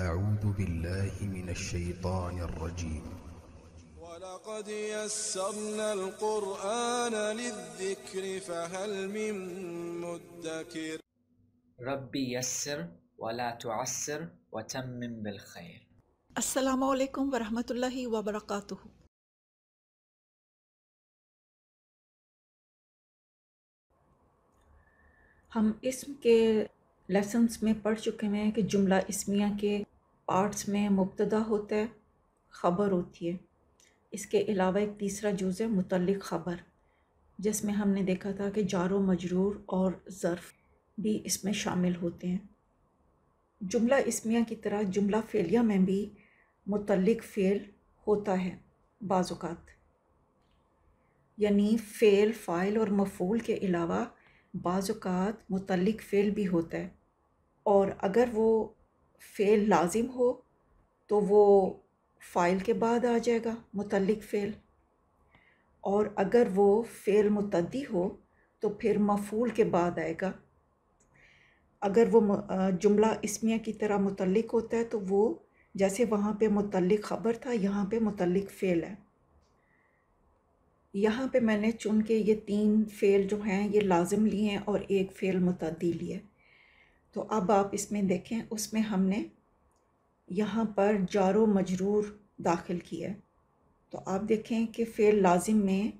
أعوذ بالله من الشيطان الرجيم ولقد يسرنا القرآن للذكر فهل من مدكر ربي يسر ولا تعسر وتمم بالخير السلام عليكم ورحمة الله وبركاته ہم اسم کے lessons में पढ़ चुके हैं कि जुमला इसमिया के पार्ट्स में मुबतदा होता है ख़बर होती है इसके अलावा एक तीसरा जूज़ है मुतल ख़बर जिसमें हमने देखा था कि जारो मजरूर और ज़र्फ़ भी इसमें शामिल होते हैं जुमला इसमिया की तरह जुमला फेलिया में भी मुतल फ़ेल होता है बाज़ात यानी फ़ेल फ़ाइल और मफूल के अलावा बाज़ात मुतल फ़ेल भी होता है और अगर वो फ़ेल लाजिम हो तो वो फ़ाइल के बाद आ जाएगा मुतलक फ़ेल और अगर वो फ़ेल मतदी हो तो फिर मफूल के बाद आएगा अगर वो जुमला इसमिया की तरह मुतलक होता है तो वो जैसे वहाँ पे मुतलक ख़बर था यहाँ पे मुतलक फ़ेल है यहाँ पे मैंने चुन के ये तीन फ़ेल जो हैं ये लाजम लिए हैं और एक फ़ेल मुतदी लिए तो अब आप इसमें देखें उसमें हमने यहाँ पर जारो मजरूर दाखिल किया है तो आप देखें कि फ़ेल लाजिम में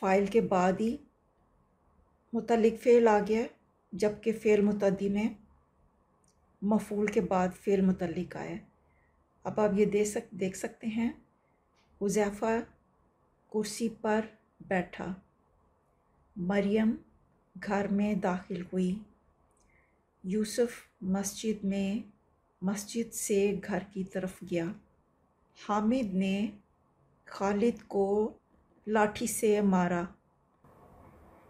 फ़ाइल के बाद ही मतलब फ़ेल आ गया जबकि फ़ेल मुतदी में मफूल के बाद फ़ेल मुतलक आया अब आप ये दे सक देख सकते हैं हुजैफ़ा कुर्सी पर बैठा मरियम घर में दाखिल हुई यूसुफ मस्जिद में मस्जिद से घर की तरफ गया हामिद ने खालिद को लाठी से मारा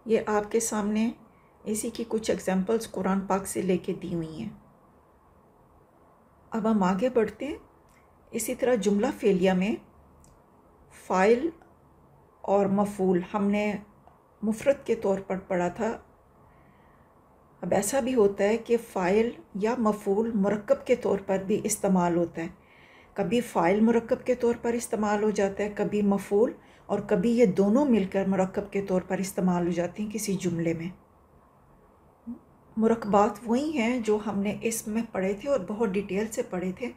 ये आपके सामने इसी की कुछ एग्जांपल्स कुरान पाक से लेके दी हुई हैं अब हम आगे बढ़ते हैं इसी तरह जुमला फेलिया में फ़ाइल और मफूल हमने मुफरत के तौर पर पढ़ा था अब ऐसा भी होता है कि फ़ाइल या मफूल मरकब के तौर पर भी इस्तेमाल होता है कभी फ़ाइल मरकब के तौर पर इस्तेमाल हो जाता है कभी मफूल और कभी ये दोनों मिलकर मरकब के तौर पर इस्तेमाल हो जाती हैं किसी जुमले में मरकबात वही हैं जो हमने इसमें पढ़े थे और बहुत डिटेल से पढ़े थे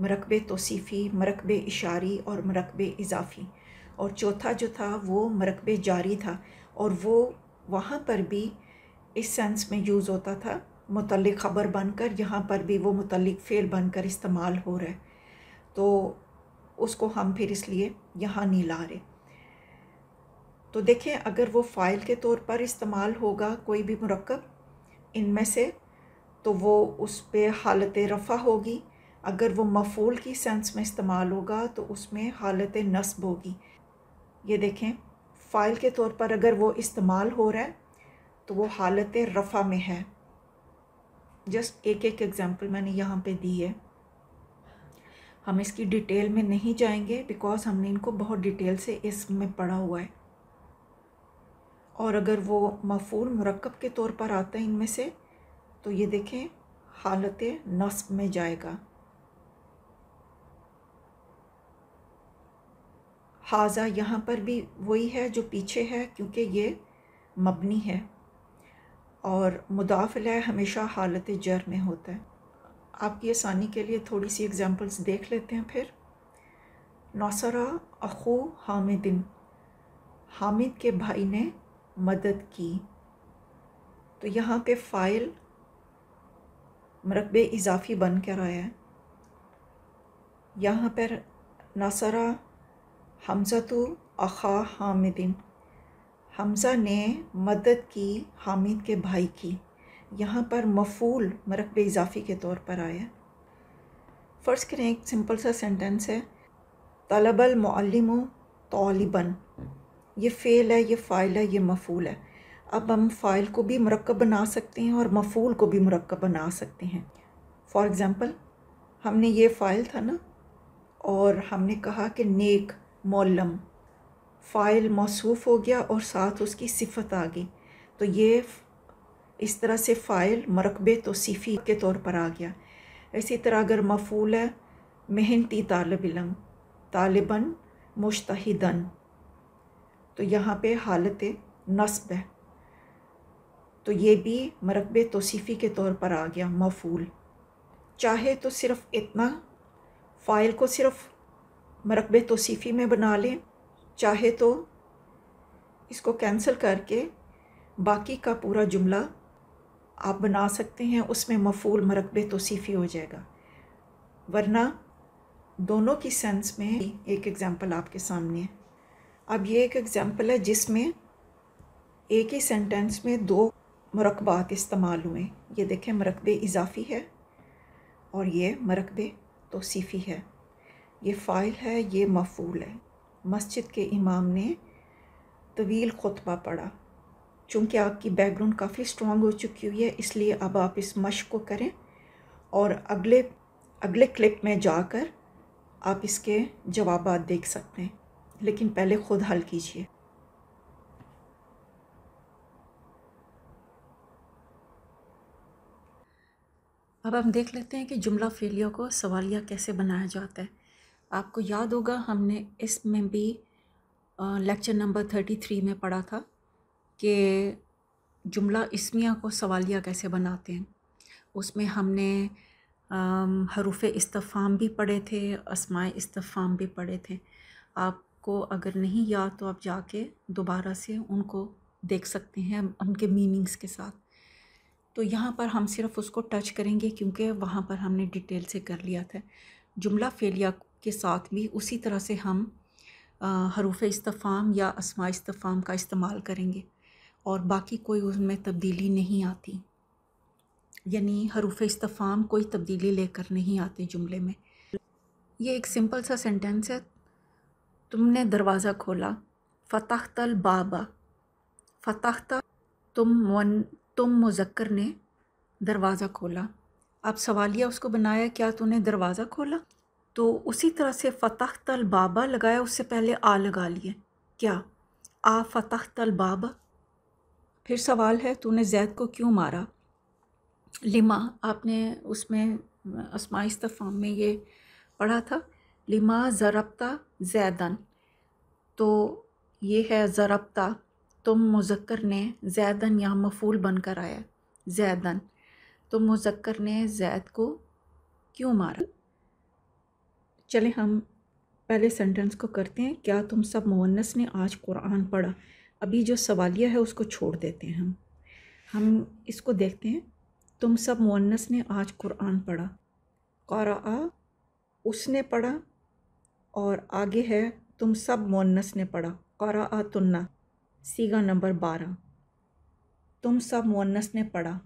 मरकब तोसीफ़ी मरकब इशारी और मरकब इजाफ़ी और चौथा जो था वो मरकब जारी था और वो वहाँ पर भी इस सेंस में यूज़ होता था मुतल ख़बर बनकर यहाँ पर भी वो मुतल फ़ेल बनकर इस्तेमाल हो रहा है तो उसको हम फिर इसलिए यहाँ नहीं ला रहे तो देखें अगर वो फ़ाइल के तौर पर इस्तेमाल होगा कोई भी मरकब इनमें से तो वो उस पर हालत रफ़ा होगी अगर वो मफूल की सेंस में इस्तेमाल होगा तो उसमें हालत नस्ब होगी ये देखें फ़ाइल के तौर पर अगर वो इस्तेमाल हो रहा है तो वो हालत रफ़ा में है जस्ट एक एक एग्ज़ाम्पल मैंने यहाँ पे दी है हम इसकी डिटेल में नहीं जाएंगे बिकॉज़ हमने इनको बहुत डिटेल से इसमें पढ़ा हुआ है और अगर वो मफूल मरकब के तौर पर आता है इनमें से तो ये देखें हालत नस्ब में जाएगा हाजा यहाँ पर भी वही है जो पीछे है क्योंकि ये मबनी है और मुदाफिल हमेशा हालत जर में होता है आपकी आसानी के लिए थोड़ी सी एग्ज़ाम्पल्स देख लेते हैं फिर नौसरा अखू हामिदिन हामिद के भाई ने मदद की तो यहाँ पे फ़ाइल मरकब इजाफ़ी बन कर आया है यहाँ पर नासरा हमज़ा तो अखा हामिदिन हमज़ा ने मदद की हामिद के भाई की यहाँ पर मफूल मरकब इजाफ़ी के तौर पर आया फ़र्ज़ करें एक सिंपल सा सेंटेंस है तलबल मलम तालिबन ये फ़ेल है ये फ़ाइल है ये मफूल है अब हम फ़ाइल को भी मरकब बना सकते हैं और मफूल को भी मरकब बना सकते हैं फॉर एग्ज़ाम्पल हमने ये फ़ाइल था ना और हमने कहा कि नेक मोलम फ़ाइल मौसूफ़ हो गया और साथ उसकी सिफत आ गई तो ये इस तरह से फ़ाइल मरकब तोसीफ़ी के तौर पर आ गया इसी तरह अगर मफूल है मेहनती तालब इलम तालिबन मुश्तन तो यहाँ पे हालत नस्ब है तो ये भी मरकब तोसीफ़ी के तौर पर आ गया मफूल चाहे तो सिर्फ़ इतना फ़ाइल को सिर्फ़ मरकब तोसीफ़ी में बना लें चाहे तो इसको कैंसिल करके बाकी का पूरा जुमला आप बना सकते हैं उसमें मफूल मरकब तोसीफ़ी हो जाएगा वरना दोनों की सेंस में एक एग्ज़ाम्पल आपके सामने है अब ये एक एग्ज़ाम्पल है जिसमें एक ही सेंटेंस में दो मरकबात इस्तेमाल हुए ये देखें मरकब इजाफ़ी है और ये मरकब तोसीफ़ी है ये फ़ाइल है ये मफूल है मस्जिद के इमाम ने तवील खुतबा पढ़ा चूँकि आपकी बैकग्राउंड काफ़ी स्ट्रॉन्ग हो चुकी हुई है इसलिए अब आप इस मश्क को करें और अगले अगले क्लिप में जाकर आप इसके जवाब देख सकते हैं लेकिन पहले खुद हल कीजिए अब हम देख लेते हैं कि जुमला फेलिया को सवालिया कैसे बनाया जाता है आपको याद होगा हमने इसमें भी लेक्चर नंबर थर्टी थ्री में पढ़ा था कि जुमला इसमिया को सवालिया कैसे बनाते हैं उसमें हमने हरूफ इस्तफ़ाम भी पढ़े थे असमाय इस्तफ़ाम भी पढ़े थे आपको अगर नहीं याद तो आप जाके दोबारा से उनको देख सकते हैं उनके मीनिंग्स के साथ तो यहाँ पर हम सिर्फ उसको टच करेंगे क्योंकि वहाँ पर हमने डिटेल से कर लिया था जुमला फेलिया के साथ भी उसी तरह से हम हरूफ इस्तफ़ाम या असमा इस्तफ़ाम का इस्तेमाल करेंगे और बाकी कोई उसमें तब्दीली नहीं आती यानी हरूफ इस्तफ़ाम कोई तब्दीली लेकर नहीं आते जुमले में ये एक सिंपल सा सेंटेंस है तुमने दरवाज़ा खोला तल बाबा फ़तहता तुम वन तुम मुजक्र ने दरवाज़ा खोला अब सवालिया उसको बनाया क्या तूने दरवाज़ा खोला तो उसी तरह से फ़तह तल बाबा लगाया उससे पहले आ लगा लिए क्या आ फ़तह तल बाबा फिर सवाल है तूने जैद को क्यों मारा लिमा आपने उसमें असमा इस्तफ़ाम में ये पढ़ा था लिमा ज़रबता जैदन तो ये है ज़रबता तुम मुजक्र ने जैदन या मफूल बनकर आया जैदन तो मुजक्र ने जैद को क्यों मारा चले हम पहले सेंटेंस को करते हैं क्या तुम सब मुन्नस ने आज कुरान पढ़ा अभी जो सवालिया है उसको छोड़ देते हैं हम हम इसको देखते हैं तुम सब मुन्नस ने आज कुरान पढ़ा क़रा उसने पढ़ा और आगे है तुम सब मुन्नस ने पढ़ा क़रा तुन्ना सीगा नंबर बारह तुम सब मुन्नस ने पढ़ा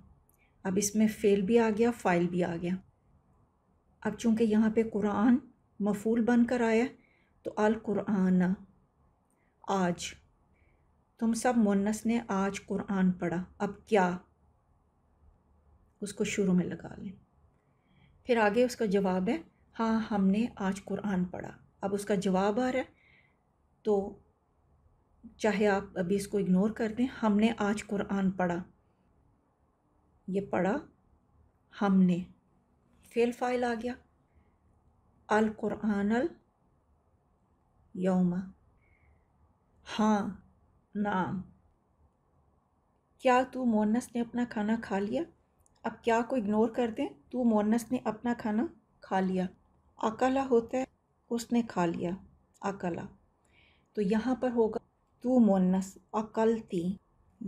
अब इसमें फ़ेल भी आ गया फ़ाइल भी आ गया अब चूँकि यहाँ पे कुरान मफूल बनकर आया तो अल कुरान आज तुम सब मुन्नस ने आज कुरान पढ़ा अब क्या उसको शुरू में लगा लें फिर आगे उसका जवाब है हाँ हमने आज कुरान पढ़ा अब उसका जवाब आ रहा है तो चाहे आप अभी इसको इग्नोर कर दें हमने आज कुरान पढ़ा ये पढ़ा हमने फेल फाइल आ गया अलकुरानल यौमा हाँ नाम क्या तू मोनस ने अपना खाना खा लिया अब क्या को इग्नोर कर दें तू मोनस ने अपना खाना खा लिया अकला होता है उसने खा लिया अकला तो यहाँ पर होगा तू मोनस अकल थी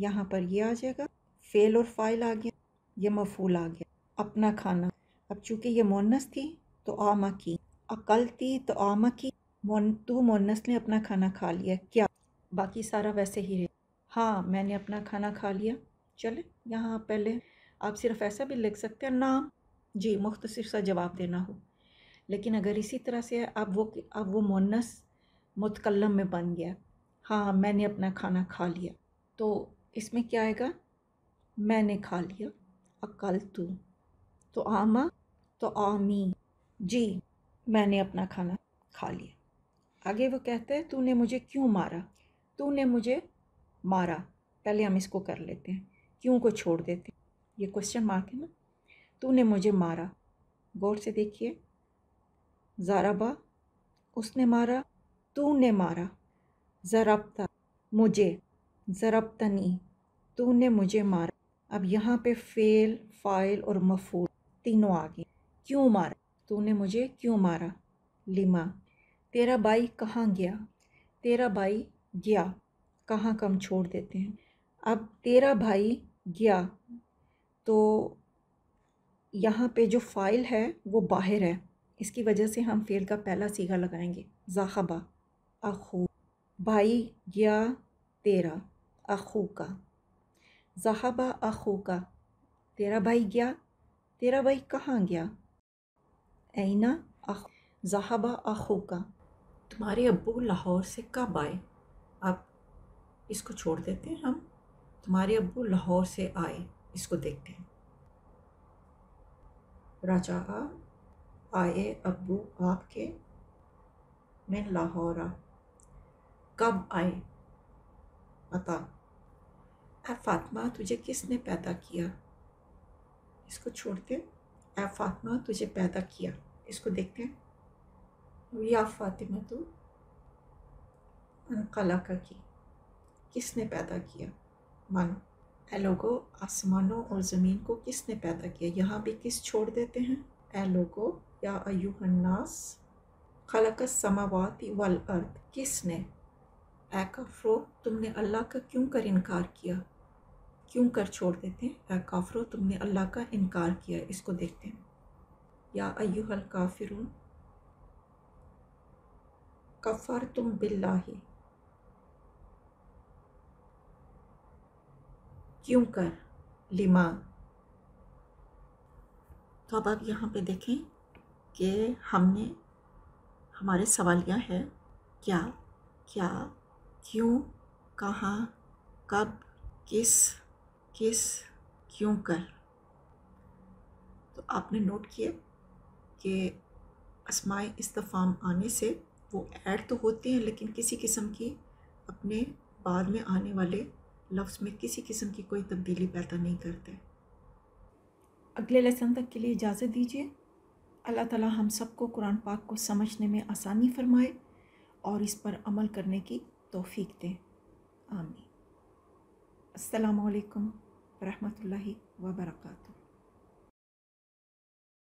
यहाँ पर ये आ जाएगा फेल और फाइल आ गया ये मफूल आ गया अपना खाना अब चूंकि ये मोनस थी तो आमा की अकलती तो आमा की मोन तू मोनस ने अपना खाना खा लिया क्या बाकी सारा वैसे ही रहे हाँ मैंने अपना खाना खा लिया चले यहाँ पहले आप सिर्फ ऐसा भी लिख सकते हैं नाम जी मुख्तर सा जवाब देना हो लेकिन अगर इसी तरह से अब वो अब वो मोनस मुतकलम में बन गया हाँ मैंने अपना खाना खा लिया तो इसमें क्या आएगा मैंने खा लिया अकल तू तो आमा तो आमी जी मैंने अपना खाना खा लिया आगे वो कहते हैं तूने मुझे क्यों मारा तूने मुझे मारा पहले हम इसको कर लेते हैं क्यों को छोड़ देते हैं ये क्वेश्चन मार्क है ना तूने मुझे मारा गौर से देखिए ज़ाराबा उसने मारा तूने मारा ज़रबता मुझे ज़रबतनी तूने मुझे मारा अब यहाँ पे फ़ेल फ़ाइल और मफूल तीनों आ गए क्यों मारा तूने मुझे क्यों मारा लिमा तेरा भाई कहाँ गया तेरा भाई गया कहाँ कम छोड़ देते हैं अब तेरा भाई गया तो यहाँ पे जो फ़ाइल है वो बाहर है इसकी वजह से हम फेल का पहला सीगा लगाएंगे ज़ाहबा अखू भाई गया तेरा अखू का जहाबा अखू का तेरा भाई गया तेरा भाई कहाँ गया ऐना अख जहाबा आखों का तुम्हारे अबू लाहौर से कब आए अब इसको छोड़ देते हैं हम तुम्हारे अबू लाहौर से आए इसको देखते हैं राजा आए अबू आपके मैं लाहौर आ कब आए बता अब फातमा तुझे किसने पैदा किया इसको छोड़ते ए फातिमा तुझे पैदा किया इसको देखते हैं या फातिमा तो कला का की किसने पैदा किया मानो ए लोगो आसमानों और ज़मीन को किसने पैदा किया यहाँ भी किस छोड़ देते हैं ए लोगो या अयुहन्नास खलक समावाती वल अर्थ किसने ए का फ्रो तुमने अल्लाह का क्यों कर इनकार किया क्यों कर छोड़ देते हैं या काफरों तुमने अल्लाह का इनकार किया इसको देखते हैं या अयुहल काफिरून कफ़र तुम बिल्लाही क्यों कर लिमा तो अब आप यहाँ पे देखें कि हमने हमारे यह है क्या क्या क्यों कहाँ कब किस किस क्यों कर तो आपने नोट किया कि असमाय इस्तफ़ाम आने से वो ऐड तो होते हैं लेकिन किसी किस्म की अपने बाद में आने वाले लफ्ज़ में किसी किस्म की कोई तब्दीली पैदा नहीं करते अगले लेसन तक के लिए इजाज़त दीजिए अल्लाह ताला हम सबको कुरान पाक को समझने में आसानी फरमाए और इस पर अमल करने की तोफ़ी दें आमीन अस्सलाम ورحمة الله وبركاته